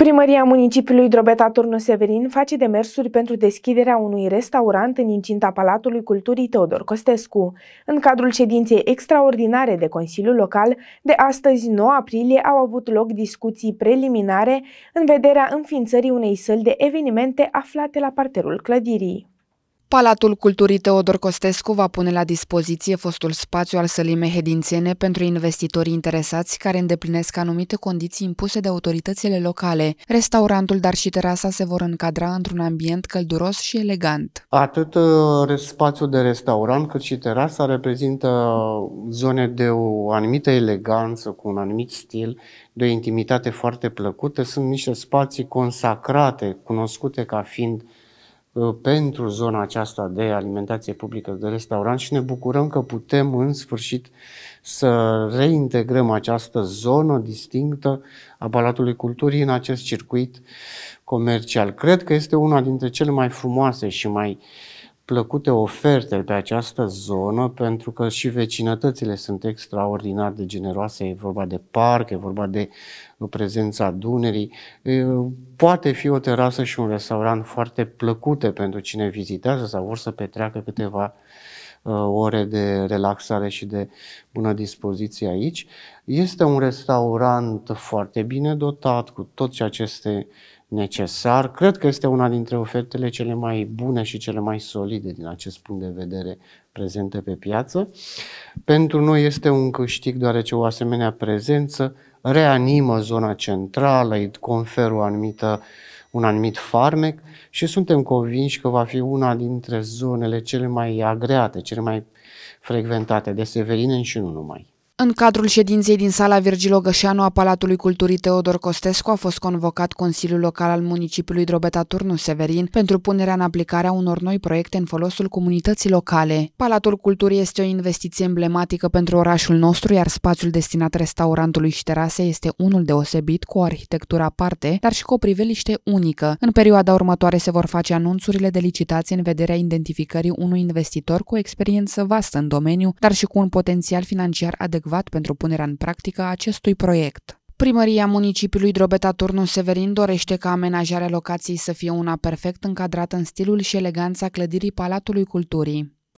Primăria municipiului Drobeta Turnu Severin face demersuri pentru deschiderea unui restaurant în incinta Palatului Culturii Teodor Costescu. În cadrul ședinței extraordinare de Consiliul Local, de astăzi 9 aprilie au avut loc discuții preliminare în vederea înființării unei săli de evenimente aflate la parterul clădirii. Palatul Culturii Teodor Costescu va pune la dispoziție fostul spațiu al sălii mehedințene pentru investitorii interesați care îndeplinesc anumite condiții impuse de autoritățile locale. Restaurantul, dar și terasa se vor încadra într-un ambient călduros și elegant. Atât uh, spațiul de restaurant cât și terasa reprezintă zone de o anumită eleganță, cu un anumit stil, de o intimitate foarte plăcută. Sunt niște spații consacrate, cunoscute ca fiind Uh, pentru zona aceasta de alimentație publică, de restaurant și ne bucurăm că putem în sfârșit să reintegrăm această zonă distinctă a Palatului Culturii în acest circuit comercial. Cred că este una dintre cele mai frumoase și mai uh, plăcute oferte pe această zonă pentru că și vecinătățile sunt extraordinar de generoase, e vorba de parc, e vorba de uh, prezența Dunării. Poate fi o terasă și un restaurant foarte plăcute pentru cine vizitează sau vor să petreacă câteva uh, ore de relaxare și de bună dispoziție aici. Este un restaurant foarte bine dotat cu toți aceste necesar. Cred că este una dintre ofertele cele mai bune și cele mai solide din acest punct de vedere prezente pe piață. Pentru noi este un câștig deoarece o asemenea prezență reanimă zona centrală, îi conferă o anumită, un anumit farmec și suntem convinși că va fi una dintre zonele cele mai agreate, cele mai frecventate de Severin și nu numai. În cadrul ședinței din sala Virgil Ogășanu a Palatului Culturii Teodor Costescu a fost convocat Consiliul Local al Municipiului Drobeta Turnu Severin pentru punerea în aplicare a unor noi proiecte în folosul comunității locale. Palatul Culturii este o investiție emblematică pentru orașul nostru, iar spațiul destinat restaurantului și terase este unul deosebit, cu o arhitectură aparte, dar și cu o priveliște unică. În perioada următoare se vor face anunțurile de licitație în vederea identificării unui investitor cu experiență vastă în domeniu, dar și cu un potențial financiar adecvat adecvat pentru punerea în practică a acestui proiect. Primăria municipiului Drobeta Turnu Severin dorește ca amenajarea locației să fie una perfect încadrată în stilul și eleganța clădirii Palatului Culturii.